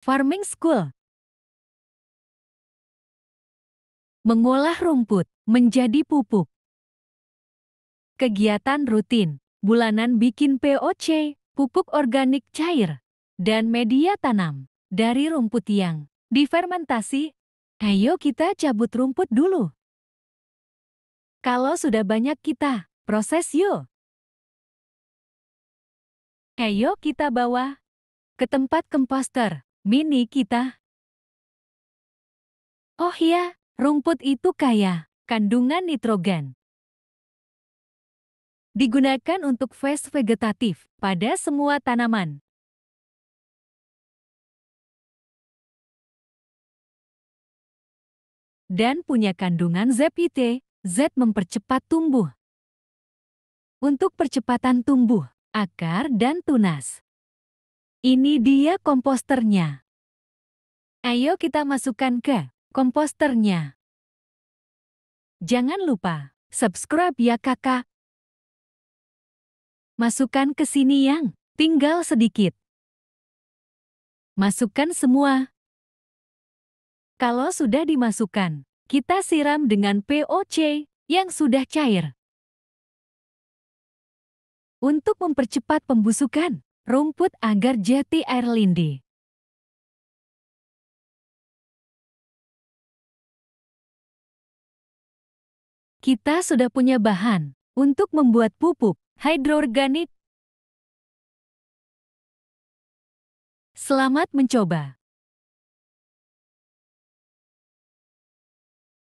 Farming School Mengolah rumput menjadi pupuk. Kegiatan rutin, bulanan bikin POC, pupuk organik cair, dan media tanam dari rumput yang difermentasi. Ayo kita cabut rumput dulu. Kalau sudah banyak kita, proses yuk. Ayo kita bawa ke tempat komposter mini kita. Oh iya, rumput itu kaya kandungan nitrogen. Digunakan untuk fase vegetatif pada semua tanaman. Dan punya kandungan ZPT, Z mempercepat tumbuh. Untuk percepatan tumbuh, akar dan tunas. Ini dia komposternya. Ayo kita masukkan ke komposternya. Jangan lupa subscribe ya kakak. Masukkan ke sini yang tinggal sedikit. Masukkan semua. Kalau sudah dimasukkan, kita siram dengan POC yang sudah cair. Untuk mempercepat pembusukan, Rumput agar Jati Air Lindi Kita sudah punya bahan untuk membuat pupuk hidroorganik. Selamat mencoba!